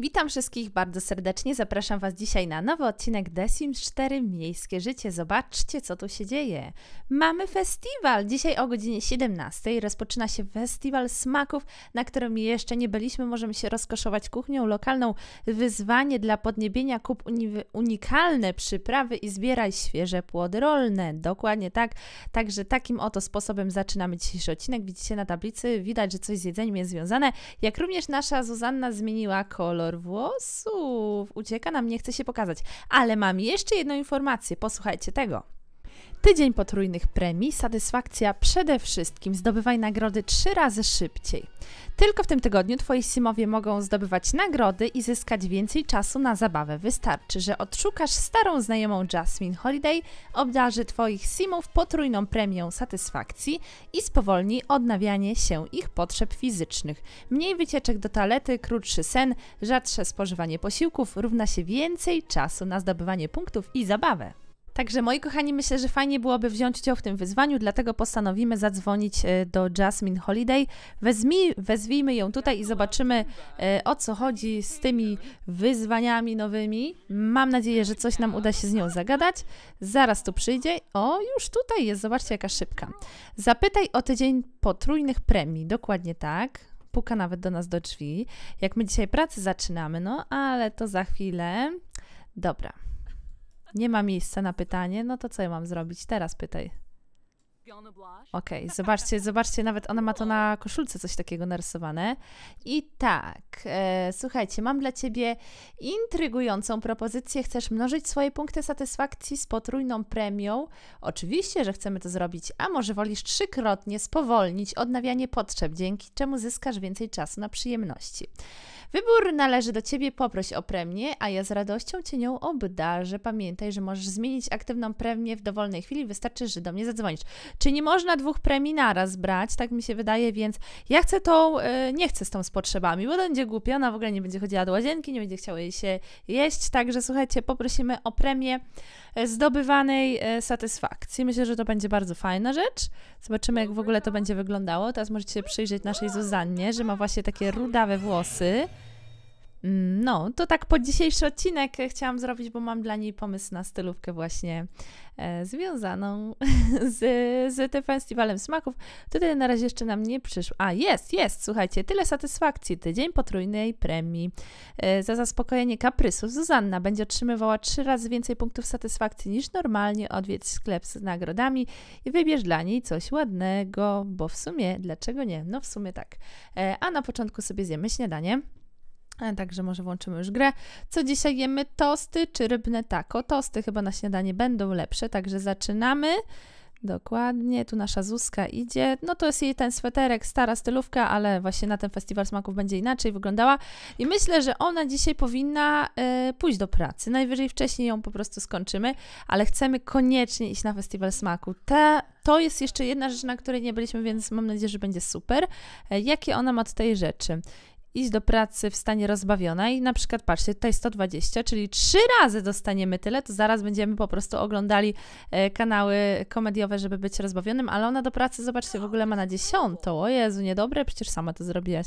Witam wszystkich bardzo serdecznie. Zapraszam Was dzisiaj na nowy odcinek The Sims 4 Miejskie Życie. Zobaczcie, co tu się dzieje. Mamy festiwal! Dzisiaj o godzinie 17 rozpoczyna się festiwal smaków, na którym jeszcze nie byliśmy. Możemy się rozkoszować kuchnią lokalną. Wyzwanie dla podniebienia kup uni unikalne przyprawy i zbieraj świeże płody rolne. Dokładnie tak. Także takim oto sposobem zaczynamy dzisiejszy odcinek. Widzicie na tablicy, widać, że coś z jedzeniem jest związane. Jak również nasza Zuzanna zmieniła kolor kolor włosów. Ucieka nam, nie chce się pokazać. Ale mam jeszcze jedną informację. Posłuchajcie tego. Tydzień potrójnych premii, satysfakcja przede wszystkim, zdobywaj nagrody trzy razy szybciej. Tylko w tym tygodniu Twoi simowie mogą zdobywać nagrody i zyskać więcej czasu na zabawę. Wystarczy, że odszukasz starą znajomą Jasmine Holiday, obdarzy Twoich simów potrójną premią satysfakcji i spowolni odnawianie się ich potrzeb fizycznych. Mniej wycieczek do toalety, krótszy sen, rzadsze spożywanie posiłków równa się więcej czasu na zdobywanie punktów i zabawę. Także moi kochani, myślę, że fajnie byłoby wziąć udział w tym wyzwaniu, dlatego postanowimy zadzwonić e, do Jasmine Holiday. Wezmi, wezwijmy ją tutaj i zobaczymy e, o co chodzi z tymi wyzwaniami nowymi. Mam nadzieję, że coś nam uda się z nią zagadać. Zaraz tu przyjdzie. O, już tutaj jest, zobaczcie jaka szybka. Zapytaj o tydzień potrójnych premii, dokładnie tak. Puka nawet do nas do drzwi. Jak my dzisiaj pracę zaczynamy, no ale to za chwilę. Dobra nie ma miejsca na pytanie, no to co ja mam zrobić? Teraz pytaj. Okej, okay, zobaczcie, zobaczcie, nawet ona ma to na koszulce coś takiego narysowane. I tak, e, słuchajcie, mam dla Ciebie intrygującą propozycję. Chcesz mnożyć swoje punkty satysfakcji z potrójną premią? Oczywiście, że chcemy to zrobić, a może wolisz trzykrotnie spowolnić odnawianie potrzeb, dzięki czemu zyskasz więcej czasu na przyjemności. Wybór należy do Ciebie, poproś o premię, a ja z radością Cię nią obdarzę. Pamiętaj, że możesz zmienić aktywną premię w dowolnej chwili, wystarczy, że do mnie zadzwonisz. Czy nie można dwóch premii naraz brać, tak mi się wydaje, więc ja chcę tą, e, nie chcę z tą z potrzebami, bo będzie głupia, ona w ogóle nie będzie chodziła do łazienki, nie będzie chciała jej się jeść, także słuchajcie, poprosimy o premię e, zdobywanej e, satysfakcji. Myślę, że to będzie bardzo fajna rzecz. Zobaczymy, jak w ogóle to będzie wyglądało. Teraz możecie się przyjrzeć naszej Zuzannie, że ma właśnie takie rudawe włosy. Mm, no, to tak po dzisiejszy odcinek chciałam zrobić, bo mam dla niej pomysł na stylówkę właśnie E, związaną z, z tym festiwalem smaków. Tutaj na razie jeszcze nam nie przyszło. A, jest, jest, słuchajcie, tyle satysfakcji. Tydzień potrójnej premii. E, za zaspokojenie kaprysów Zuzanna będzie otrzymywała trzy razy więcej punktów satysfakcji niż normalnie. Odwiedź sklep z nagrodami i wybierz dla niej coś ładnego, bo w sumie, dlaczego nie? No w sumie tak. E, a na początku sobie zjemy śniadanie. E, także może włączymy już grę. Co dzisiaj jemy? Tosty czy rybne tako? Tosty chyba na śniadanie będą lepsze, także zaczynamy. Dokładnie, tu nasza Zuzka idzie. No to jest jej ten sweterek, stara stylówka, ale właśnie na ten festiwal smaków będzie inaczej wyglądała. I myślę, że ona dzisiaj powinna e, pójść do pracy. Najwyżej wcześniej ją po prostu skończymy, ale chcemy koniecznie iść na festiwal smaku. to jest jeszcze jedna rzecz, na której nie byliśmy, więc mam nadzieję, że będzie super. E, jakie ona ma tutaj rzeczy? iść do pracy w stanie rozbawiona i na przykład, patrzcie, tutaj 120, czyli trzy razy dostaniemy tyle, to zaraz będziemy po prostu oglądali e, kanały komediowe, żeby być rozbawionym, ale ona do pracy, zobaczcie, w ogóle ma na dziesiątą. O Jezu, niedobre, przecież sama to zrobiłaś.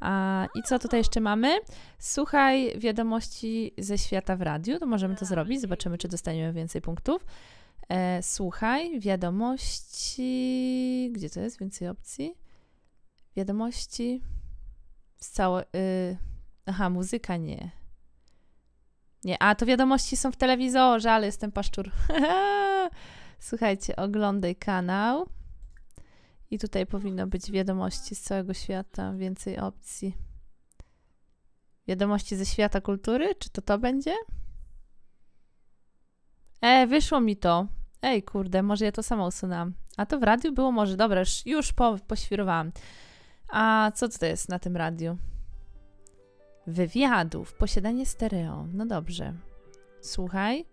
A, I co tutaj jeszcze mamy? Słuchaj wiadomości ze świata w radiu, to możemy to zrobić, zobaczymy, czy dostaniemy więcej punktów. E, słuchaj wiadomości... Gdzie to jest? Więcej opcji? Wiadomości całe... Y aha, muzyka nie. Nie, a to wiadomości są w telewizorze, ale jestem paszczur. Słuchajcie, oglądaj kanał. I tutaj powinno być wiadomości z całego świata, więcej opcji. Wiadomości ze świata kultury? Czy to to będzie? E, wyszło mi to. Ej, kurde, może ja to samo usunęłam. A to w radiu było może. Dobra, już, już po, poświrowałam. A co to jest na tym radiu? Wywiadów, posiadanie stereo. No dobrze. Słuchaj,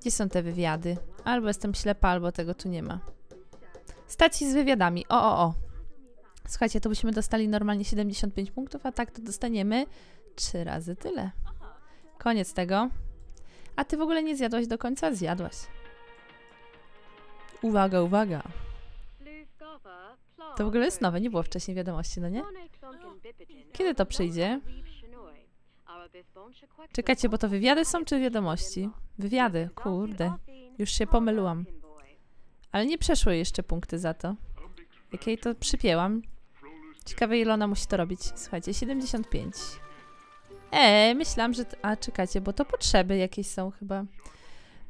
gdzie są te wywiady? Albo jestem ślepa, albo tego tu nie ma. Staci z wywiadami. O, o, o. Słuchajcie, to byśmy dostali normalnie 75 punktów, a tak to dostaniemy 3 razy tyle. Koniec tego. A ty w ogóle nie zjadłaś do końca? Zjadłaś. Uwaga, uwaga. To w ogóle jest nowe, nie było wcześniej wiadomości, no nie? Kiedy to przyjdzie? Czekajcie, bo to wywiady są czy wiadomości? Wywiady, kurde. Już się pomyliłam. Ale nie przeszły jeszcze punkty za to. Jakiej to przypięłam. Ciekawe ile ona musi to robić. Słuchajcie, 75. Eee, myślałam, że... A, czekajcie, bo to potrzeby jakieś są chyba.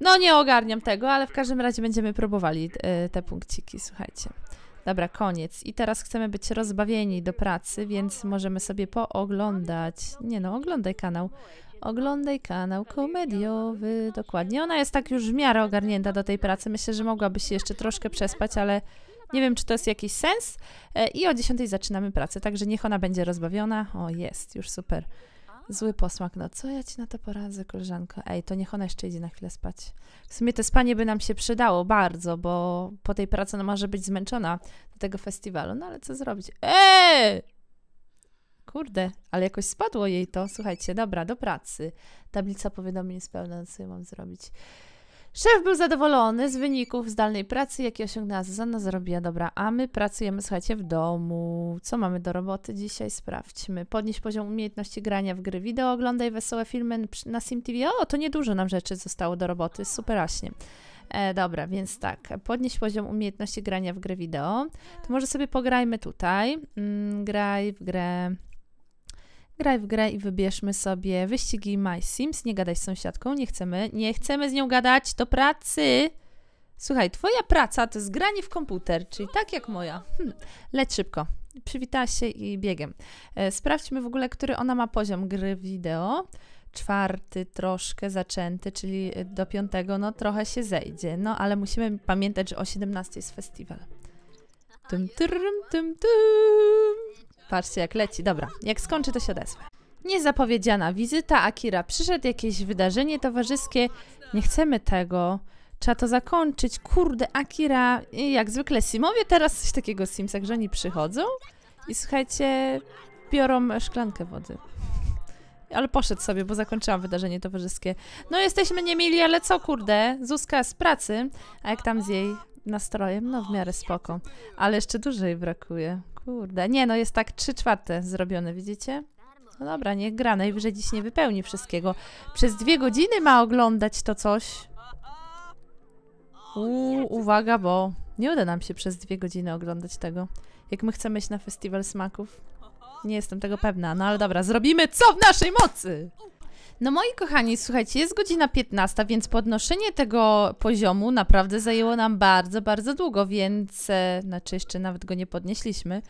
No, nie ogarniam tego, ale w każdym razie będziemy próbowali e, te punkciki, słuchajcie. Dobra, koniec. I teraz chcemy być rozbawieni do pracy, więc możemy sobie pooglądać. Nie no, oglądaj kanał. Oglądaj kanał komediowy. Dokładnie. Ona jest tak już w miarę ogarnięta do tej pracy. Myślę, że mogłaby się jeszcze troszkę przespać, ale nie wiem, czy to jest jakiś sens. E, I o 10 zaczynamy pracę, także niech ona będzie rozbawiona. O, jest, już super. Zły posmak, no co ja ci na to poradzę, koleżanko? Ej, to niech ona jeszcze idzie na chwilę spać. W sumie to spanie by nam się przydało bardzo, bo po tej pracy ona może być zmęczona do tego festiwalu. No ale co zrobić? Eee! Kurde, ale jakoś spadło jej to. Słuchajcie, dobra, do pracy. Tablica powiadomień mi pełna, co ja mam zrobić. Szef był zadowolony z wyników zdalnej pracy, jakie osiągnęła Zuzanna, zrobiła dobra, a my pracujemy, słuchajcie, w domu. Co mamy do roboty dzisiaj? Sprawdźmy. Podnieść poziom umiejętności grania w gry wideo, oglądaj wesołe filmy na SimTV. O, to niedużo nam rzeczy zostało do roboty, superaśnie. E, dobra, więc tak, podnieść poziom umiejętności grania w gry wideo. To może sobie pograjmy tutaj. Mm, graj w grę Graj w grę i wybierzmy sobie wyścigi My Sims. Nie gadaj z sąsiadką, nie chcemy. Nie chcemy z nią gadać, To pracy. Słuchaj, twoja praca to jest granie w komputer, czyli tak jak moja. Hm. Leć szybko. Przywitała się i biegiem. E, sprawdźmy w ogóle, który ona ma poziom gry wideo. Czwarty troszkę zaczęty, czyli e, do piątego, no trochę się zejdzie. No ale musimy pamiętać, że o 17 jest festiwal. Tym, tym, tym, tym. Patrzcie jak leci. Dobra, jak skończy to się odezwę. Niezapowiedziana wizyta Akira. Przyszedł jakieś wydarzenie towarzyskie. Nie chcemy tego. Trzeba to zakończyć. Kurde, Akira. I jak zwykle Simowie teraz coś takiego Sims, że oni przychodzą i słuchajcie, biorą szklankę wody. Ale poszedł sobie, bo zakończyłam wydarzenie towarzyskie. No jesteśmy niemili, ale co kurde, Zuska z pracy, a jak tam z jej nastrojem? No w miarę spoko. Ale jeszcze dłużej brakuje. Kurde, nie no, jest tak 3 czwarte zrobione, widzicie? No dobra, niech gra, najwyżej dziś nie wypełni wszystkiego. Przez dwie godziny ma oglądać to coś. Uuu, uwaga, bo nie uda nam się przez dwie godziny oglądać tego. Jak my chcemy iść na festiwal smaków. Nie jestem tego pewna, no ale dobra, zrobimy co w naszej mocy! No moi kochani, słuchajcie, jest godzina 15, więc podnoszenie tego poziomu naprawdę zajęło nam bardzo, bardzo długo, więc, e, znaczy jeszcze nawet go nie podnieśliśmy,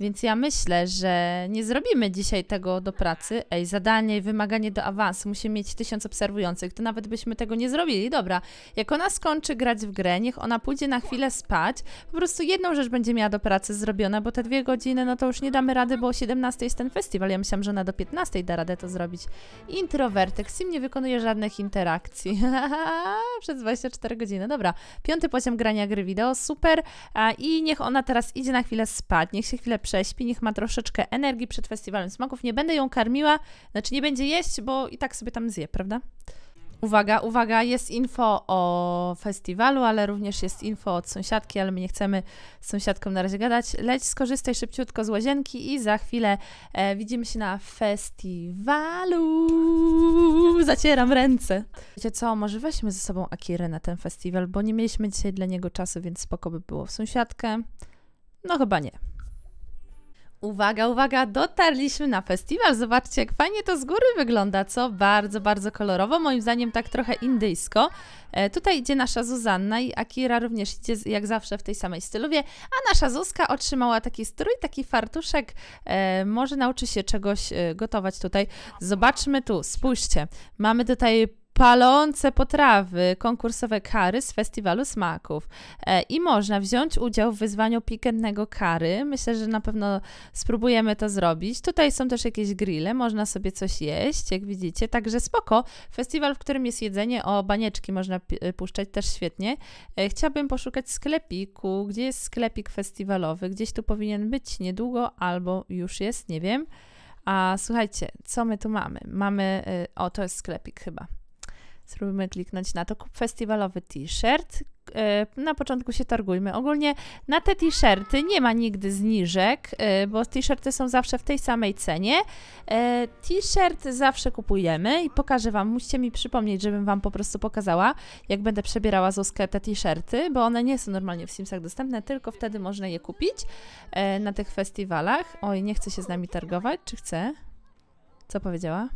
więc ja myślę, że nie zrobimy dzisiaj tego do pracy. Ej, zadanie i wymaganie do awansu musi mieć tysiąc obserwujących. To nawet byśmy tego nie zrobili. Dobra, jak ona skończy grać w grę, niech ona pójdzie na chwilę spać. Po prostu jedną rzecz będzie miała do pracy zrobiona, bo te dwie godziny, no to już nie damy rady, bo o 17 jest ten festiwal. Ja myślałam, że ona do 15 da radę to zrobić. Introwertek, Sim nie wykonuje żadnych interakcji. Przez 24 godziny. Dobra, piąty poziom grania gry wideo, super. I niech ona teraz idzie na chwilę spać, niech się chwilę prześpi, niech ma troszeczkę energii przed festiwalem smaków. Nie będę ją karmiła, znaczy nie będzie jeść, bo i tak sobie tam zje, prawda? Uwaga, uwaga, jest info o festiwalu, ale również jest info od sąsiadki, ale my nie chcemy z sąsiadką na razie gadać. Leć, skorzystaj szybciutko z łazienki i za chwilę e, widzimy się na festiwalu. Zacieram ręce. Wiecie co, może weźmy ze sobą Akirę na ten festiwal, bo nie mieliśmy dzisiaj dla niego czasu, więc spoko by było w sąsiadkę. No chyba nie. Uwaga, uwaga, dotarliśmy na festiwal. Zobaczcie, jak fajnie to z góry wygląda, co? Bardzo, bardzo kolorowo. Moim zdaniem tak trochę indyjsko. E, tutaj idzie nasza Zuzanna i Akira również idzie jak zawsze w tej samej stylowie. A nasza Zuzka otrzymała taki strój, taki fartuszek. E, może nauczy się czegoś e, gotować tutaj. Zobaczmy tu, spójrzcie. Mamy tutaj palące potrawy, konkursowe kary z Festiwalu Smaków. E, I można wziąć udział w wyzwaniu pikentnego kary. Myślę, że na pewno spróbujemy to zrobić. Tutaj są też jakieś grille, można sobie coś jeść, jak widzicie. Także spoko. Festiwal, w którym jest jedzenie, o banieczki można e, puszczać, też świetnie. E, chciałabym poszukać sklepiku. Gdzie jest sklepik festiwalowy? Gdzieś tu powinien być niedługo albo już jest, nie wiem. A słuchajcie, co my tu mamy? Mamy, o to jest sklepik chyba. Spróbujmy kliknąć na to. Kup festiwalowy t-shirt. E, na początku się targujmy. Ogólnie na te t-shirty nie ma nigdy zniżek, e, bo t-shirty są zawsze w tej samej cenie. E, t-shirt zawsze kupujemy i pokażę Wam. Musicie mi przypomnieć, żebym Wam po prostu pokazała, jak będę przebierała z Uskę te t-shirty, bo one nie są normalnie w Simsach dostępne, tylko wtedy można je kupić na tych festiwalach. Oj, nie chce się z nami targować, czy chce? Co powiedziała?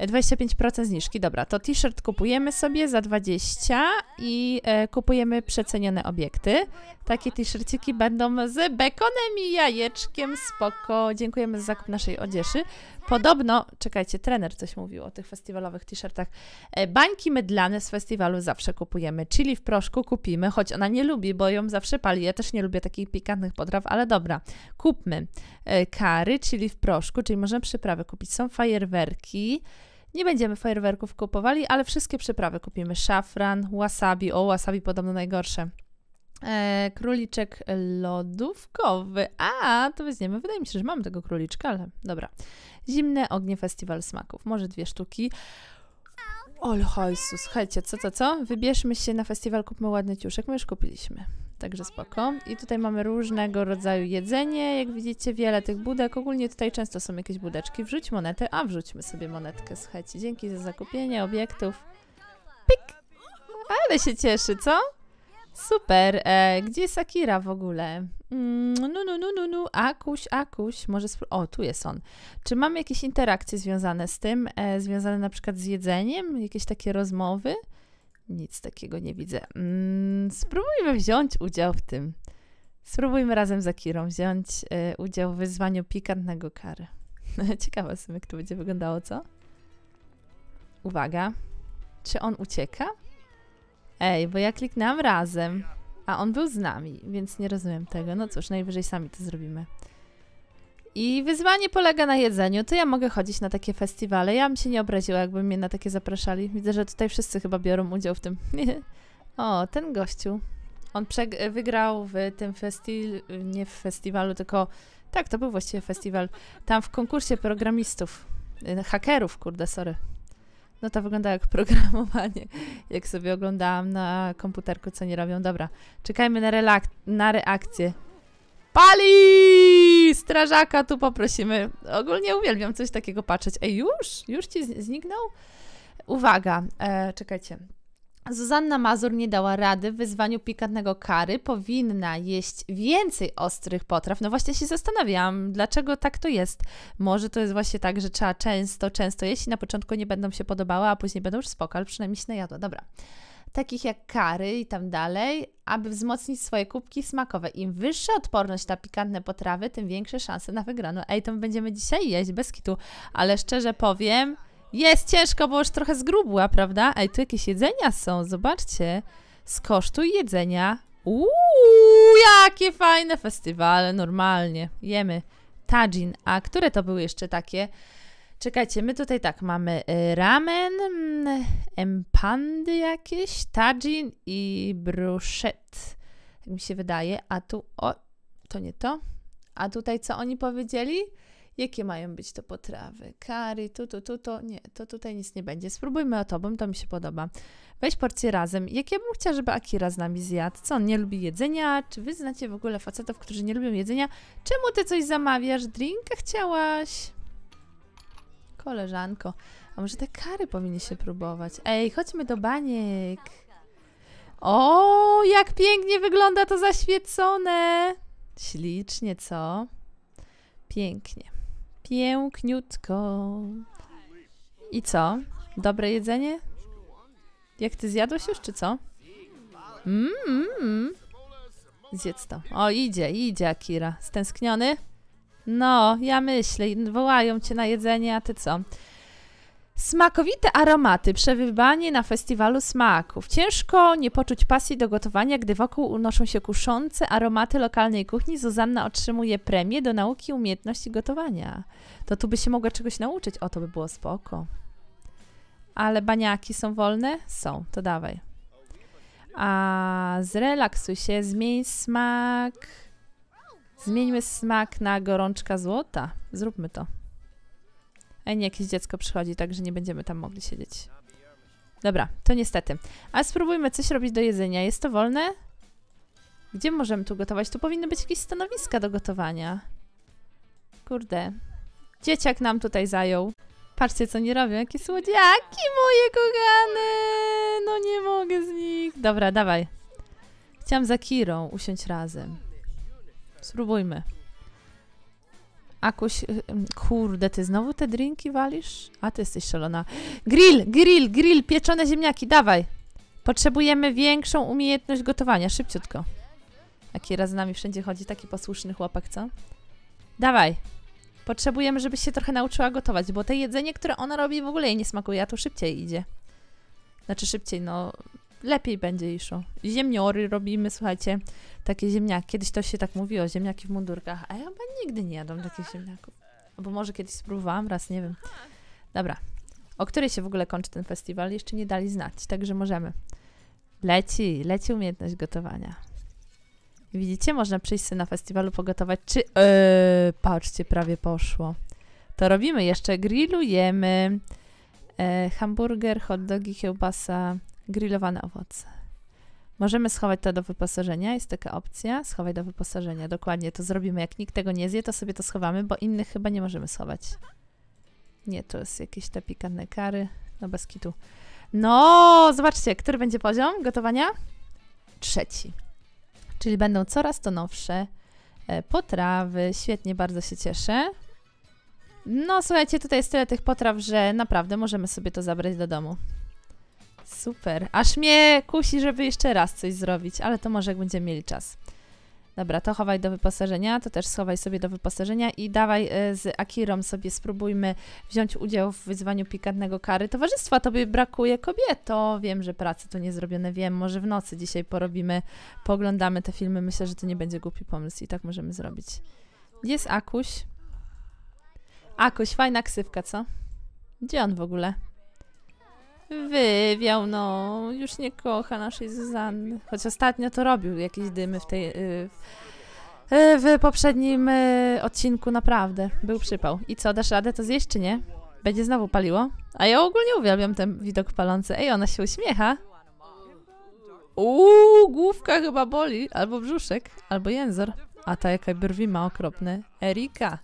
25% zniżki, dobra, to t-shirt kupujemy sobie za 20 i e, kupujemy przecenione obiekty. Takie t-shirciki będą z bekonem i jajeczkiem, spoko. Dziękujemy za zakup naszej odzieży. Podobno, czekajcie, trener coś mówił o tych festiwalowych t-shirtach. E, bańki mydlane z festiwalu zawsze kupujemy. czyli w proszku kupimy, choć ona nie lubi, bo ją zawsze pali. Ja też nie lubię takich pikantnych potraw, ale dobra. Kupmy. Kary, e, czyli w proszku, czyli możemy przyprawy kupić. Są fajerwerki. Nie będziemy fajerwerków kupowali, ale wszystkie przyprawy kupimy. Szafran, wasabi. O, wasabi podobno najgorsze. E, króliczek lodówkowy. A, to weźmiemy. Wydaje mi się, że mamy tego króliczka, ale dobra. Zimne ognie Festiwal Smaków. Może dwie sztuki. Oj, słuchajcie, co, co, co? Wybierzmy się na festiwal, kupmy ładny ciuszek. My już kupiliśmy. Także spoko. I tutaj mamy różnego rodzaju jedzenie. Jak widzicie, wiele tych budek. Ogólnie tutaj często są jakieś budeczki. Wrzuć monetę, a wrzućmy sobie monetkę. Słuchajcie, dzięki za zakupienie obiektów. Pik! Ale się cieszy, co? Super. E, gdzie jest Akira w ogóle? no, no, no, no, no. Akuś, akuś. Może spro- O, tu jest on. Czy mamy jakieś interakcje związane z tym? E, związane na przykład z jedzeniem? Jakieś takie rozmowy? Nic takiego nie widzę. Mm, spróbujmy wziąć udział w tym. Spróbujmy razem z Akirą wziąć e, udział w wyzwaniu pikantnego kary. Ciekawe jestem, jak to będzie wyglądało, co? Uwaga. Czy on ucieka? Ej, bo ja kliknęłam razem, a on był z nami, więc nie rozumiem tego. No cóż, najwyżej sami to zrobimy. I wyzwanie polega na jedzeniu. To ja mogę chodzić na takie festiwale. Ja bym się nie obraziła, jakby mnie na takie zapraszali. Widzę, że tutaj wszyscy chyba biorą udział w tym. o, ten gościu. On wygrał w tym festiwalu, nie w festiwalu, tylko tak, to był właściwie festiwal. Tam w konkursie programistów, y, hakerów, kurde, sorry no to wygląda jak programowanie, jak sobie oglądałam na komputerku, co nie robią. Dobra, czekajmy na, na reakcję. Pali! Strażaka tu poprosimy. Ogólnie uwielbiam coś takiego patrzeć. Ej, już? Już ci zniknął? Uwaga, e, czekajcie. Zuzanna Mazur nie dała rady w wyzwaniu pikantnego kary, powinna jeść więcej ostrych potraw. No właśnie się zastanawiam, dlaczego tak to jest. Może to jest właśnie tak, że trzeba często, często jeść i na początku nie będą się podobały, a później będą już spoko, ale przynajmniej się najadła. Dobra. Takich jak kary i tam dalej, aby wzmocnić swoje kubki smakowe. Im wyższa odporność na pikantne potrawy, tym większe szanse na wygraną. Ej, to będziemy dzisiaj jeść, bez kitu. Ale szczerze powiem... Jest ciężko, bo już trochę zgrubła, prawda? Ej, tu jakieś jedzenia są, zobaczcie. Skosztuj jedzenia. Uuu, jakie fajne festiwale, normalnie. Jemy. Tajin. A które to były jeszcze takie? Czekajcie, my tutaj tak mamy y, ramen, mm, empandy jakieś, tajin i bruszet. Jak mi się wydaje. A tu, o, to nie to. A tutaj co oni powiedzieli? jakie mają być to potrawy, curry, tu, tu, tu, to, nie, to tutaj nic nie będzie. Spróbujmy o tobą, to mi się podoba. Weź porcję razem. jakie ja bym chciała, żeby Akira z nami zjadł? Co, on nie lubi jedzenia? Czy wy znacie w ogóle facetów, którzy nie lubią jedzenia? Czemu ty coś zamawiasz? Drinka chciałaś? Koleżanko. A może te kary powinny się próbować? Ej, chodźmy do baniek. O, jak pięknie wygląda to zaświecone! Ślicznie, co? Pięknie. Piękniutko. I co? Dobre jedzenie? Jak ty zjadłeś już, czy co? Mmm, mm. Zjedz to. O, idzie, idzie Akira. Stęskniony? No, ja myślę. Wołają cię na jedzenie, a ty co? Smakowite aromaty, przewybanie na festiwalu smaków. Ciężko nie poczuć pasji do gotowania, gdy wokół unoszą się kuszące aromaty lokalnej kuchni. Zuzanna otrzymuje premię do nauki umiejętności gotowania. To tu by się mogła czegoś nauczyć, o to by było spoko. Ale baniaki są wolne? Są, to dawaj. A zrelaksuj się, zmień smak. Zmieńmy smak na gorączka złota. Zróbmy to a nie jakieś dziecko przychodzi, także nie będziemy tam mogli siedzieć. Dobra, to niestety. A spróbujmy coś robić do jedzenia. Jest to wolne? Gdzie możemy tu gotować? Tu powinny być jakieś stanowiska do gotowania. Kurde. Dzieciak nam tutaj zajął. Patrzcie, co nie robią. Jakie słodziaki moje kochane! No nie mogę z nich. Dobra, dawaj. Chciałam za Kirą usiąść razem. Spróbujmy. Akuś, y, mm, kurde, ty znowu te drinki walisz? A ty jesteś szalona. Grill, grill, grill, pieczone ziemniaki, dawaj. Potrzebujemy większą umiejętność gotowania, szybciutko. raz z nami wszędzie chodzi, taki posłuszny chłopak, co? Dawaj. Potrzebujemy, żebyś się trochę nauczyła gotować, bo te jedzenie, które ona robi, w ogóle jej nie smakuje, a tu szybciej idzie. Znaczy szybciej, no lepiej będzie iszło. Ziemniory robimy, słuchajcie, takie ziemniaki. Kiedyś to się tak mówiło, ziemniaki w mundurkach, a ja chyba nigdy nie jadłam takich ziemniaków. albo może kiedyś spróbowałam, raz nie wiem. Dobra. O której się w ogóle kończy ten festiwal? Jeszcze nie dali znać, także możemy. Leci, leci umiejętność gotowania. Widzicie, można przyjść sobie na festiwalu pogotować, czy... Eee, patrzcie, prawie poszło. To robimy jeszcze, grillujemy. E, hamburger, hot dogi, kiełbasa, Grillowane owoce. Możemy schować to do wyposażenia, jest taka opcja. Schowaj do wyposażenia, dokładnie to zrobimy. Jak nikt tego nie zje, to sobie to schowamy, bo innych chyba nie możemy schować. Nie, to jest jakieś te pikantne kary. No bez kitu. No, zobaczcie, który będzie poziom gotowania? Trzeci. Czyli będą coraz to nowsze e, potrawy. Świetnie, bardzo się cieszę. No, słuchajcie, tutaj jest tyle tych potraw, że naprawdę możemy sobie to zabrać do domu. Super. Aż mnie kusi, żeby jeszcze raz coś zrobić, ale to może jak będziemy mieli czas. Dobra, to chowaj do wyposażenia, to też schowaj sobie do wyposażenia i dawaj e, z Akirą sobie spróbujmy wziąć udział w wyzwaniu pikantnego kary. Towarzystwa, tobie brakuje kobieto. Wiem, że pracy tu nie zrobione, wiem, może w nocy dzisiaj porobimy, poglądamy te filmy. Myślę, że to nie będzie głupi pomysł i tak możemy zrobić. Jest Akuś. Akuś, fajna ksywka, co? Gdzie on w ogóle? Wywiał, no. Już nie kocha naszej Zuzanny. Choć ostatnio to robił jakieś dymy w tej... Y, w, y, w poprzednim y, odcinku naprawdę był przypał. I co, dasz radę to zjeść czy nie? Będzie znowu paliło? A ja ogólnie uwielbiam ten widok palący. Ej, ona się uśmiecha. Uuu, główka chyba boli. Albo brzuszek, albo jęzor. A ta jaka brwi ma okropne. Erika.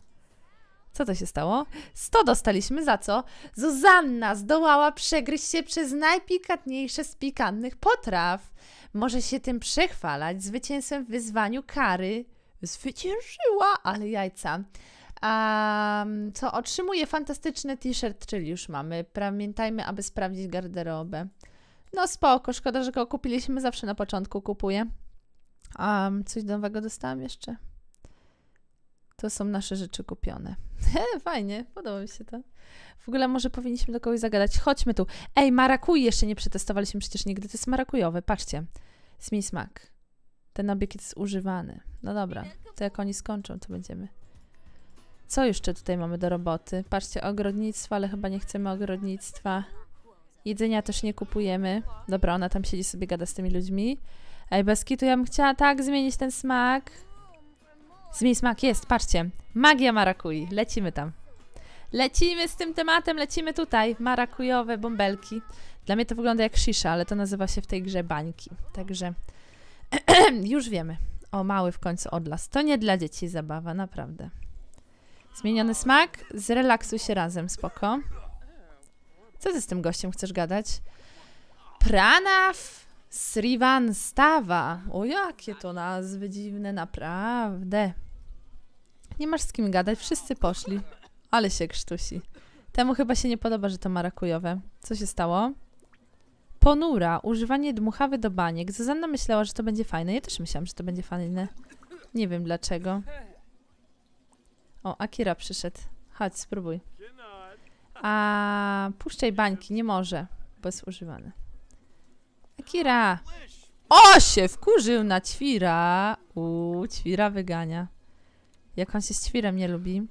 Co to się stało? 100 dostaliśmy za co? Zuzanna zdołała przegryźć się przez najpikantniejsze z pikannych potraw. Może się tym przechwalać zwycięstwem w wyzwaniu kary. Zwyciężyła, ale jajca. Um, co otrzymuje fantastyczny t-shirt, czyli już mamy. Pamiętajmy, aby sprawdzić garderobę. No spoko, szkoda, że go kupiliśmy, zawsze na początku kupuję. Um, coś nowego dostałam jeszcze? to są nasze rzeczy kupione. Fajnie, podoba mi się to. W ogóle może powinniśmy do kogoś zagadać. Chodźmy tu. Ej, marakuj jeszcze nie przetestowaliśmy przecież nigdy. To jest marakujowe, patrzcie. Zmień smak. Ten obiekt jest używany. No dobra, to jak oni skończą, to będziemy. Co jeszcze tutaj mamy do roboty? Patrzcie, ogrodnictwo, ale chyba nie chcemy ogrodnictwa. Jedzenia też nie kupujemy. Dobra, ona tam siedzi sobie, gada z tymi ludźmi. Ej, bez kitu, ja bym chciała tak zmienić ten smak. Zmień smak, jest, patrzcie. Magia marakui. Lecimy tam. Lecimy z tym tematem, lecimy tutaj. Marakujowe bąbelki. Dla mnie to wygląda jak shisha, ale to nazywa się w tej grze bańki. Także już wiemy. O, mały w końcu odlas. To nie dla dzieci zabawa, naprawdę. Zmieniony smak. Zrelaksuj się razem, spoko. Co ty z tym gościem chcesz gadać? pranaf Srivanstava. O, jakie to nazwy dziwne, naprawdę. Nie masz z kim gadać, wszyscy poszli. Ale się krztusi. Temu chyba się nie podoba, że to marakujowe. Co się stało? Ponura. Używanie dmuchawy do baniek. Zuzanna myślała, że to będzie fajne. Ja też myślałam, że to będzie fajne. Nie wiem dlaczego. O, Akira przyszedł. Chodź, spróbuj. A puszczaj bańki, nie może, bo jest używane. Kira! O, się wkurzył na ćwira. Uuu, ćwira wygania. Jak on się z ćwirem nie lubi.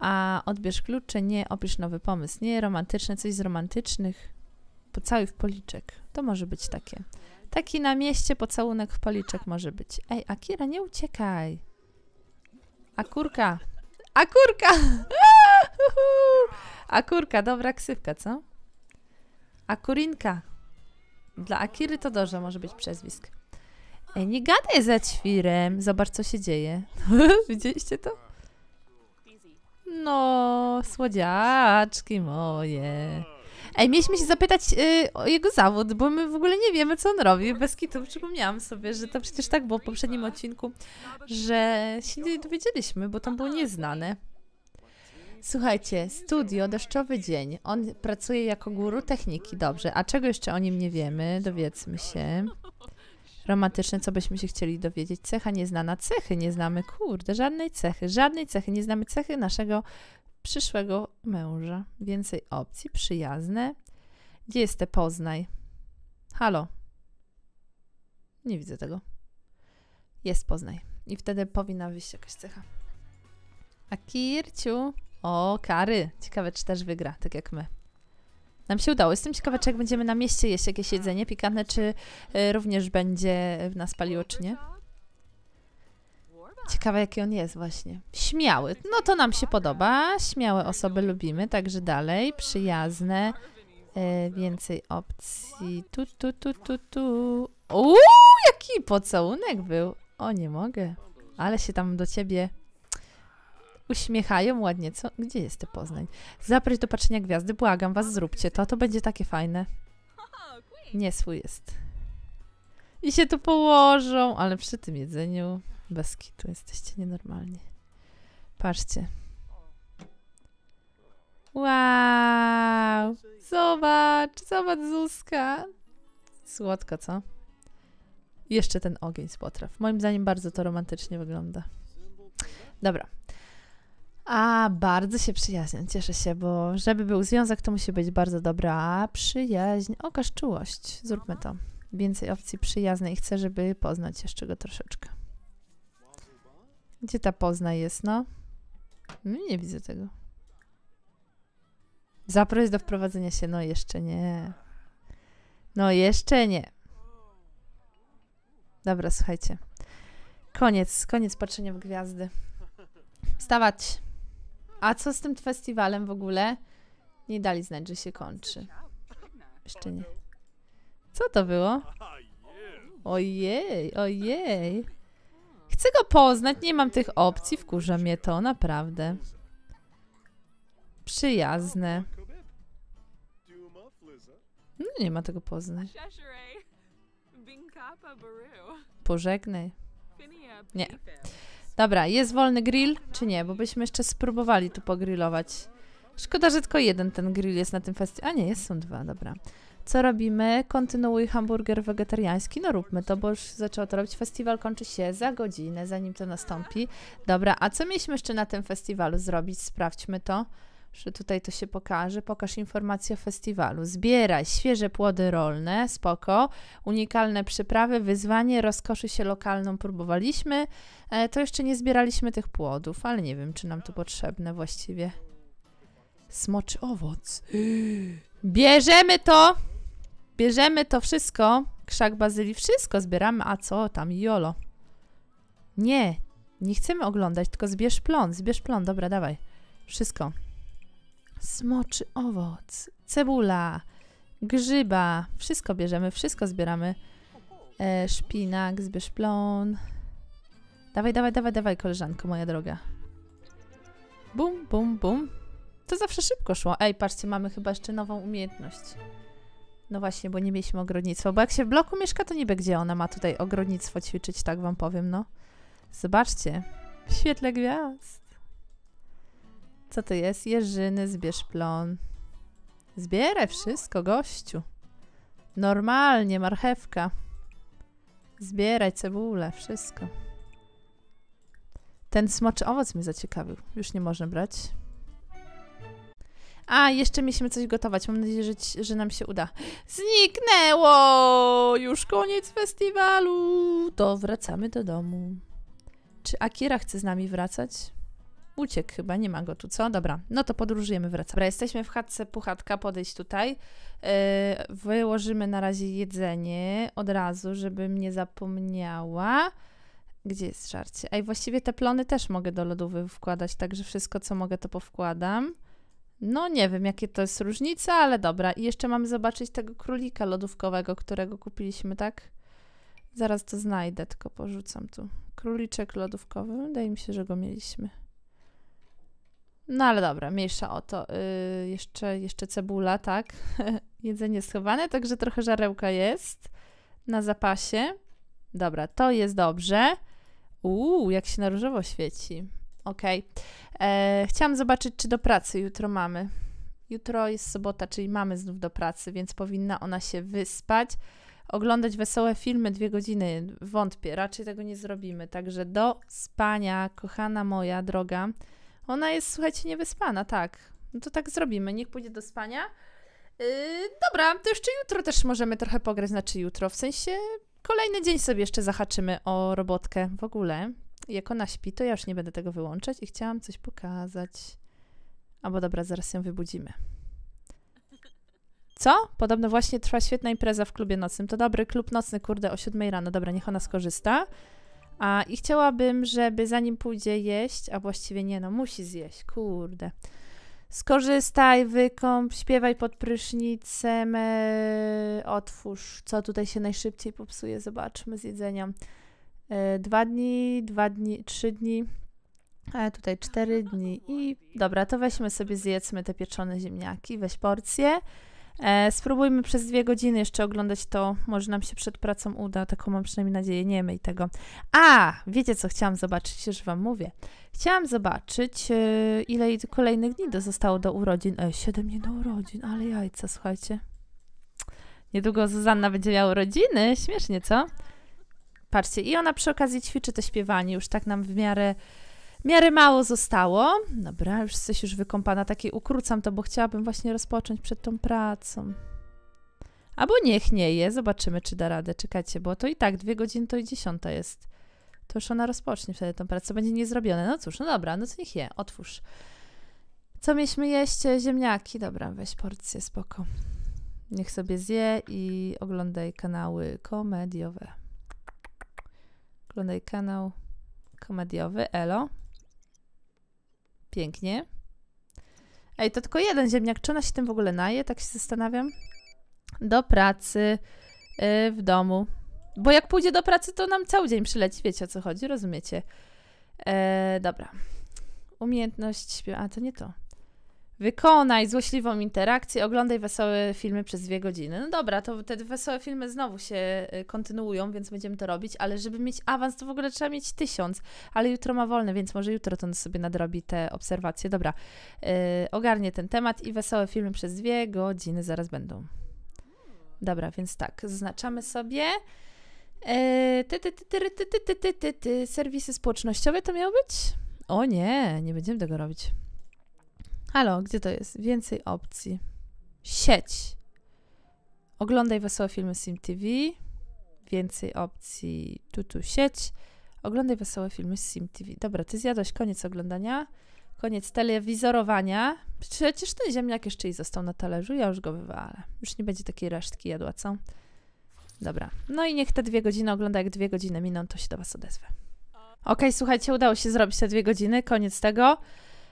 A odbierz klucze, nie, opisz nowy pomysł. Nie, romantyczne, coś z romantycznych. Pocałuj w policzek. To może być takie. Taki na mieście pocałunek w policzek może być. Ej, Akira, nie uciekaj. Akurka. Akurka! Akurka, dobra ksywka, co? Akurinka. Dla Akiry to dobrze może być przezwisk. Ej, nie gadaj za ćwirem. Zobacz, co się dzieje. Widzieliście to? No, słodziaczki moje. Ej, mieliśmy się zapytać y, o jego zawód, bo my w ogóle nie wiemy, co on robi. Bez kitu przypomniałam sobie, że to przecież tak było w poprzednim odcinku, że się nie dowiedzieliśmy, bo tam było nieznane. Słuchajcie, studio, deszczowy dzień. On pracuje jako guru techniki, dobrze. A czego jeszcze o nim nie wiemy? Dowiedzmy się. Romantyczne, co byśmy się chcieli dowiedzieć. Cecha nieznana. Cechy nie znamy, kurde, żadnej cechy. Żadnej cechy. Nie znamy cechy naszego przyszłego męża. Więcej opcji, przyjazne. Gdzie jest te Poznaj? Halo. Nie widzę tego. Jest Poznaj. I wtedy powinna wyjść jakaś cecha. A Kirciu... O, kary. Ciekawe, czy też wygra, tak jak my. Nam się udało. Jestem ciekawa, czy jak będziemy na mieście jeść jakieś jedzenie pikantne, czy y, również będzie w nas paliło, czy nie. Ciekawe, jaki on jest właśnie. Śmiały. No to nam się podoba. Śmiałe osoby lubimy, także dalej. Przyjazne. E, więcej opcji. Tu, tu, tu, tu, tu. Uuu, jaki pocałunek był. O, nie mogę. Ale się tam do ciebie uśmiechają ładnie. Co? Gdzie jest te Poznań? Zaproś do patrzenia gwiazdy, błagam was, zróbcie to, to będzie takie fajne. Nie swój jest. I się tu położą, ale przy tym jedzeniu bez kitu jesteście nienormalni. Patrzcie. Wow! Zobacz, zobacz Zuzka. Słodko, co? Jeszcze ten ogień z potraw. Moim zdaniem bardzo to romantycznie wygląda. Dobra, a bardzo się przyjaźnię, cieszę się, bo żeby był związek, to musi być bardzo dobra przyjaźń. Okaż czułość, zróbmy to. Więcej opcji przyjaznej chcę, żeby poznać jeszcze go troszeczkę. Gdzie ta pozna jest, no? no nie widzę tego. Zaproś do wprowadzenia się, no jeszcze nie. No jeszcze nie. Dobra, słuchajcie. Koniec, koniec patrzenia w gwiazdy. Wstawać. A co z tym festiwalem w ogóle? Nie dali znać, że się kończy. Jeszcze nie. Co to było? Ojej, ojej. Chcę go poznać, nie mam tych opcji, wkurza mnie to, naprawdę. Przyjazne. No nie ma tego poznać. Pożegnaj. Nie. Dobra, jest wolny grill, czy nie? Bo byśmy jeszcze spróbowali tu pogrillować. Szkoda, że tylko jeden ten grill jest na tym festiwalu. A nie, jest, są dwa, dobra. Co robimy? Kontynuuj hamburger wegetariański. No róbmy to, bo już zaczęło to robić. Festiwal kończy się za godzinę, zanim to nastąpi. Dobra, a co mieliśmy jeszcze na tym festiwalu zrobić? Sprawdźmy to że tutaj to się pokaże. Pokaż informacje o festiwalu. Zbieraj świeże płody rolne, spoko, unikalne przyprawy, wyzwanie, rozkoszy się lokalną próbowaliśmy. E, to jeszcze nie zbieraliśmy tych płodów, ale nie wiem, czy nam to potrzebne właściwie. Smoczy owoc. Bierzemy to! Bierzemy to wszystko. Krzak bazylii, wszystko zbieramy. A co tam, jolo? Nie, nie chcemy oglądać, tylko zbierz plon, zbierz plon. Dobra, dawaj. Wszystko. Smoczy owoc, cebula, grzyba. Wszystko bierzemy, wszystko zbieramy. E, szpinak, zbyszplon. Dawaj, dawaj, dawaj, dawaj, koleżanko, moja droga. Bum, bum, bum. To zawsze szybko szło. Ej, patrzcie, mamy chyba jeszcze nową umiejętność. No właśnie, bo nie mieliśmy ogrodnictwa. Bo jak się w bloku mieszka, to niby gdzie ona ma tutaj ogrodnictwo ćwiczyć, tak wam powiem, no. Zobaczcie. W świetle gwiazd. Co to jest? Jeżyny, zbierz plon. Zbierę wszystko, gościu. Normalnie, marchewka. Zbieraj cebulę, wszystko. Ten smoczy owoc mnie zaciekawił. Już nie można brać. A, jeszcze musimy coś gotować. Mam nadzieję, że, że nam się uda. Zniknęło! Już koniec festiwalu! To wracamy do domu. Czy Akira chce z nami wracać? Uciekł chyba, nie ma go tu, co? Dobra, no to podróżujemy, wracamy. Dobra, jesteśmy w chatce Puchatka, Podejść tutaj. Yy, wyłożymy na razie jedzenie od razu, żebym nie zapomniała. Gdzie jest żarcie? Ej, właściwie te plony też mogę do lodówy wkładać, także wszystko, co mogę, to powkładam. No nie wiem, jakie to jest różnica, ale dobra. I jeszcze mamy zobaczyć tego królika lodówkowego, którego kupiliśmy, tak? Zaraz to znajdę, tylko porzucam tu. Króliczek lodówkowy, wydaje mi się, że go mieliśmy. No ale dobra, mniejsza o to. Yy, jeszcze, jeszcze cebula, tak. Jedzenie schowane, także trochę żarełka jest na zapasie. Dobra, to jest dobrze. Uuu, jak się na różowo świeci. Okej. Okay. E, chciałam zobaczyć, czy do pracy jutro mamy. Jutro jest sobota, czyli mamy znów do pracy, więc powinna ona się wyspać. Oglądać wesołe filmy dwie godziny, wątpię, raczej tego nie zrobimy. Także do spania, kochana moja droga. Ona jest, słuchajcie, niewyspana, tak. No to tak zrobimy, niech pójdzie do spania. Yy, dobra, to jeszcze jutro też możemy trochę pograć, znaczy jutro, w sensie kolejny dzień sobie jeszcze zahaczymy o robotkę w ogóle. Jak ona śpi, to ja już nie będę tego wyłączać i chciałam coś pokazać. Albo dobra, zaraz ją wybudzimy. Co? Podobno właśnie trwa świetna impreza w klubie nocnym. To dobry klub nocny, kurde, o 7 rano. Dobra, niech ona skorzysta. A, I chciałabym, żeby zanim pójdzie jeść, a właściwie nie, no musi zjeść, kurde. Skorzystaj, wykąp, śpiewaj pod prysznicem, e, otwórz, co tutaj się najszybciej popsuje, zobaczmy z jedzeniem. E, dwa dni, dwa dni, trzy dni, a tutaj cztery dni i dobra, to weźmy sobie, zjedzmy te pieczone ziemniaki, weź porcję. E, spróbujmy przez dwie godziny jeszcze oglądać to. Może nam się przed pracą uda. Taką mam przynajmniej nadzieję. Nie myj tego. A, wiecie co chciałam zobaczyć? Już Wam mówię. Chciałam zobaczyć, e, ile kolejnych dni zostało do urodzin. Ej, 7 dni do urodzin, ale jajca, słuchajcie. Niedługo Zuzanna będzie miała urodziny. Śmiesznie, co? Patrzcie, i ona przy okazji ćwiczy to śpiewanie. Już tak nam w miarę Miary mało zostało. Dobra, już jesteś już wykąpana. Takiej ukrócam to, bo chciałabym właśnie rozpocząć przed tą pracą. Albo niech nie je. Zobaczymy, czy da radę. Czekajcie, bo to i tak dwie godziny to i dziesiąta jest. To już ona rozpocznie wtedy tą pracę. Będzie niezrobione. No cóż, no dobra, no to niech je. Otwórz. Co mieliśmy jeść? Ziemniaki. Dobra, weź porcję, spoko. Niech sobie zje i oglądaj kanały komediowe. Oglądaj kanał komediowy, elo. Pięknie. Ej, to tylko jeden ziemniak. Czy ona się tym w ogóle naje? Tak się zastanawiam. Do pracy yy, w domu. Bo jak pójdzie do pracy, to nam cały dzień przyleci. Wiecie o co chodzi, rozumiecie? E, dobra. Umiejętność A to nie to. Wykonaj złośliwą interakcję, oglądaj wesołe filmy przez dwie godziny. No dobra, to te wesołe filmy znowu się kontynuują, więc będziemy to robić, ale żeby mieć awans, to w ogóle trzeba mieć tysiąc, ale jutro ma wolne, więc może jutro to on sobie nadrobi te obserwacje. Dobra, yy, ogarnię ten temat i wesołe filmy przez dwie godziny zaraz będą. Dobra, więc tak, zaznaczamy sobie. Ty, ty, ty, ty, ty, ty, ty, ty, ty, serwisy społecznościowe to miało być? O nie, nie będziemy tego robić. Halo, gdzie to jest? Więcej opcji. Sieć. Oglądaj wesołe filmy SimTV. Więcej opcji. Tu, tu, sieć. Oglądaj wesołe filmy SimTV. Dobra, Dobra, ty zjadłeś koniec oglądania. Koniec telewizorowania. Przecież ten ziemniak jeszcze i został na talerzu. Ja już go wywalę. Już nie będzie takiej resztki jadła, co? Dobra. No i niech te dwie godziny ogląda. Jak dwie godziny miną, to się do Was odezwę. Okej, okay, słuchajcie, udało się zrobić te dwie godziny. Koniec tego.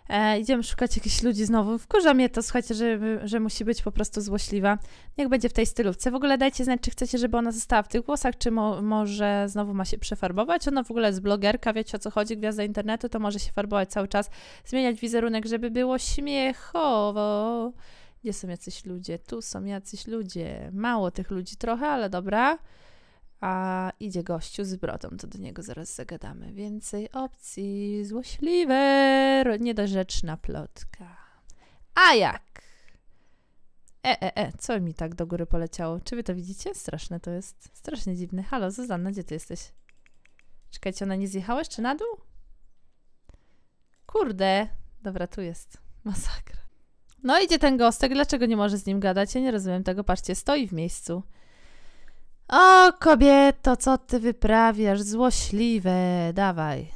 E, idziemy szukać jakichś ludzi znowu. Wkurza mnie to, słuchajcie, że, że musi być po prostu złośliwa. Niech będzie w tej stylówce. W ogóle dajcie znać, czy chcecie, żeby ona została w tych włosach, czy mo może znowu ma się przefarbować. Ona w ogóle jest blogerka, wiecie o co chodzi, gwiazda internetu, to może się farbować cały czas, zmieniać wizerunek, żeby było śmiechowo. Gdzie są jacyś ludzie? Tu są jacyś ludzie. Mało tych ludzi trochę, ale dobra a idzie gościu z brodą, to do niego zaraz zagadamy. Więcej opcji, złośliwe, niedorzeczna plotka. A jak? E, e, e, co mi tak do góry poleciało? Czy wy to widzicie? Straszne to jest. Strasznie dziwne. Halo, Zuzanna, gdzie ty jesteś? Czekajcie, ona nie zjechała jeszcze na dół? Kurde. Dobra, tu jest. Masakra. No idzie ten gostek, dlaczego nie może z nim gadać? Ja nie rozumiem tego, patrzcie, stoi w miejscu. O, kobieto, co ty wyprawiasz? Złośliwe, dawaj.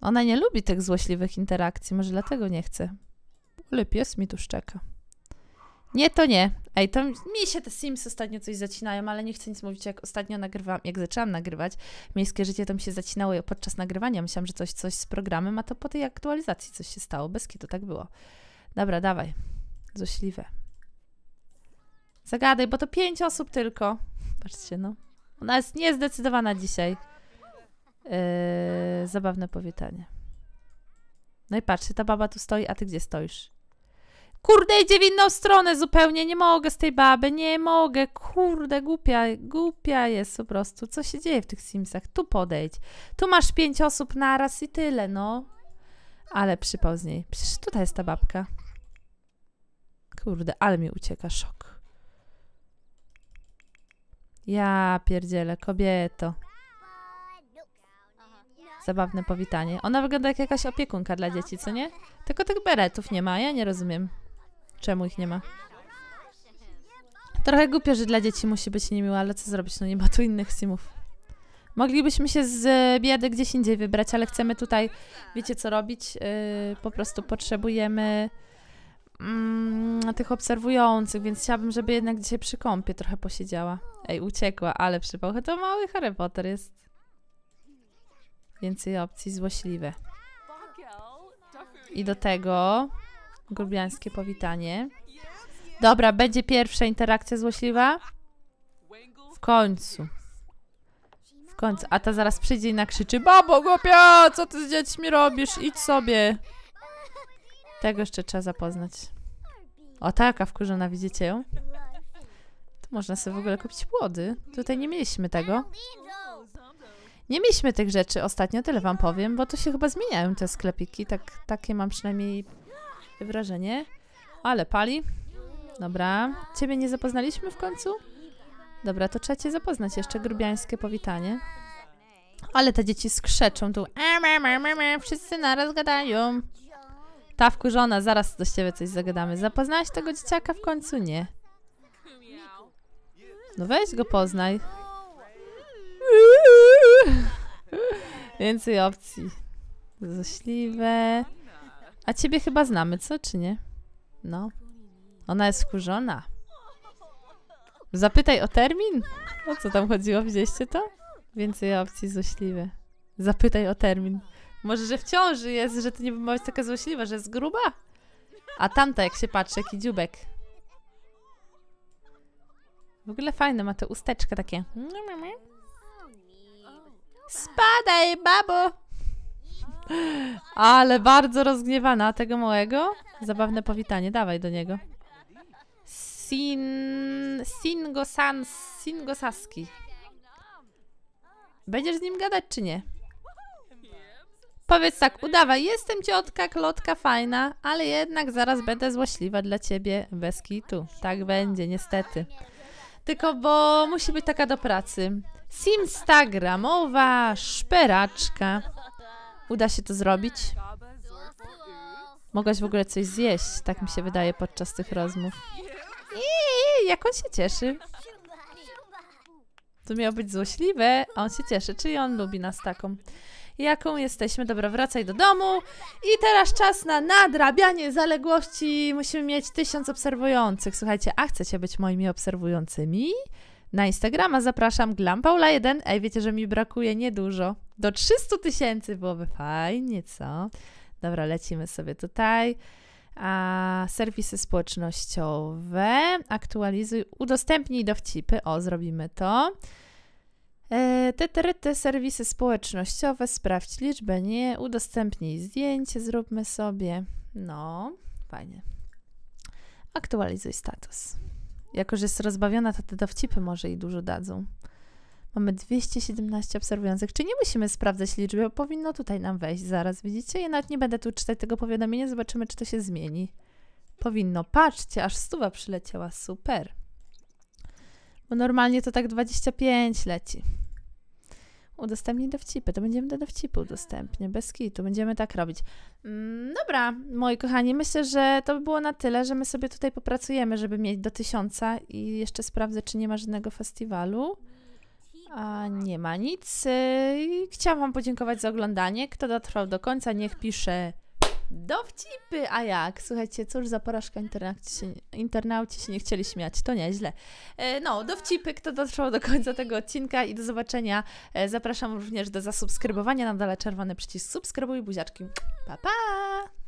Ona nie lubi tych złośliwych interakcji, może dlatego nie chce. Ale pies mi tu szczeka. Nie, to nie. Ej, to mi się te Sims ostatnio coś zacinają, ale nie chcę nic mówić, jak ostatnio nagrywam, jak zaczęłam nagrywać Miejskie Życie, to mi się zacinało podczas nagrywania. Myślałam, że coś, coś z programem, a to po tej aktualizacji coś się stało. Bez to tak było. Dobra, dawaj. Złośliwe. Zagadaj, bo to pięć osób tylko. Patrzcie, no. Ona jest niezdecydowana dzisiaj. Yy, zabawne powitanie. No i patrzcie, ta baba tu stoi, a ty gdzie stoisz? Kurde, idzie w inną stronę zupełnie. Nie mogę z tej baby, nie mogę. Kurde, głupia, głupia jest po prostu. Co się dzieje w tych Simsach? Tu podejdź. Tu masz pięć osób naraz i tyle, no. Ale przypał z niej. Przecież tutaj jest ta babka. Kurde, ale mi ucieka szok. Ja pierdzielę, kobieto. Zabawne powitanie. Ona wygląda jak jakaś opiekunka dla dzieci, co nie? Tylko tych beretów nie ma, ja nie rozumiem. Czemu ich nie ma? Trochę głupio, że dla dzieci musi być niemiło, ale co zrobić, no nie ma tu innych simów. Moglibyśmy się z e, biedy gdzieś indziej wybrać, ale chcemy tutaj, wiecie co robić? Yy, po prostu potrzebujemy Mm, tych obserwujących, więc chciałabym, żeby jednak dzisiaj przy kąpie trochę posiedziała. Ej, uciekła, ale przypał. To mały Harry Potter jest. Więcej opcji złośliwe. I do tego grubiańskie powitanie. Dobra, będzie pierwsza interakcja złośliwa. W końcu. W końcu. A ta zaraz przyjdzie i nakrzyczy Babo, głupia! Co ty z dziećmi robisz? Idź sobie! Tego jeszcze trzeba zapoznać. O, taka wkurzona, widzicie ją? Tu można sobie w ogóle kupić płody. Tutaj nie mieliśmy tego. Nie mieliśmy tych rzeczy ostatnio, tyle wam powiem, bo to się chyba zmieniają te sklepiki. Tak, takie mam przynajmniej wrażenie. Ale pali. Dobra. Ciebie nie zapoznaliśmy w końcu? Dobra, to trzeba cię zapoznać. Jeszcze grubiańskie powitanie. Ale te dzieci skrzeczą tu. Wszyscy naraz gadają. Ta wkurzona, zaraz do ciebie coś zagadamy. Zapoznałaś tego dzieciaka w końcu? Nie. No weź go poznaj. Więcej opcji. Zośliwe. A ciebie chyba znamy, co? Czy nie? No. Ona jest wkurzona. Zapytaj o termin? O co tam chodziło? Widzieliście to? Więcej opcji złośliwe. Zapytaj o termin. Może, że w ciąży jest, że ty nie byłaś taka złośliwa, że jest gruba? A tamta, jak się patrzy, jaki dziubek. W ogóle fajne, ma te usteczka takie. Spadaj, babo! Ale bardzo rozgniewana. tego małego? Zabawne powitanie. Dawaj do niego. Sin... Singo Sans... Będziesz z nim gadać, czy nie? Powiedz tak, udawaj, jestem ciotka, klotka fajna, ale jednak zaraz będę złośliwa dla ciebie bez kitu. Tak będzie, niestety. Tylko bo musi być taka do pracy. Simstagramowa szperaczka. Uda się to zrobić? Mogłaś w ogóle coś zjeść, tak mi się wydaje podczas tych rozmów. I jak on się cieszy. To miało być złośliwe, a on się cieszy, czyli on lubi nas taką jaką jesteśmy. Dobra, wracaj do domu. I teraz czas na nadrabianie zaległości. Musimy mieć tysiąc obserwujących. Słuchajcie, a chcecie być moimi obserwującymi? Na Instagrama zapraszam glampaula1. Ej, wiecie, że mi brakuje niedużo. Do 300 tysięcy byłoby fajnie, co? Dobra, lecimy sobie tutaj. A, serwisy społecznościowe. Aktualizuj, udostępnij dowcipy. O, zrobimy to. E, te, te, serwisy społecznościowe, sprawdź liczbę, nie, udostępnij zdjęcie, zróbmy sobie. No, fajnie. Aktualizuj status. Jako, że jest rozbawiona, to te dowcipy może i dużo dadzą. Mamy 217 obserwujących, czyli nie musimy sprawdzać liczby, bo powinno tutaj nam wejść zaraz, widzicie? Ja nawet nie będę tu czytać tego powiadomienia, zobaczymy, czy to się zmieni. Powinno. Patrzcie, aż stuwa przyleciała, super. Bo normalnie to tak 25 leci. Udostępnij dowcipy, to będziemy do dowcipu udostępnić, bez kitu, będziemy tak robić. Mm, dobra, moi kochani, myślę, że to by było na tyle, że my sobie tutaj popracujemy, żeby mieć do tysiąca i jeszcze sprawdzę, czy nie ma żadnego festiwalu. A nie ma nic. Y, chciałam Wam podziękować za oglądanie. Kto dotrwał do końca, niech pisze Dowcipy, a jak? Słuchajcie, cóż za porażka, internauci się, internauci się nie chcieli śmiać, to nieźle. E, no, dowcipy, kto dotrwał do końca tego odcinka i do zobaczenia. E, zapraszam również do zasubskrybowania na dole czerwony przycisk subskrybuj buziaczki. Pa, pa!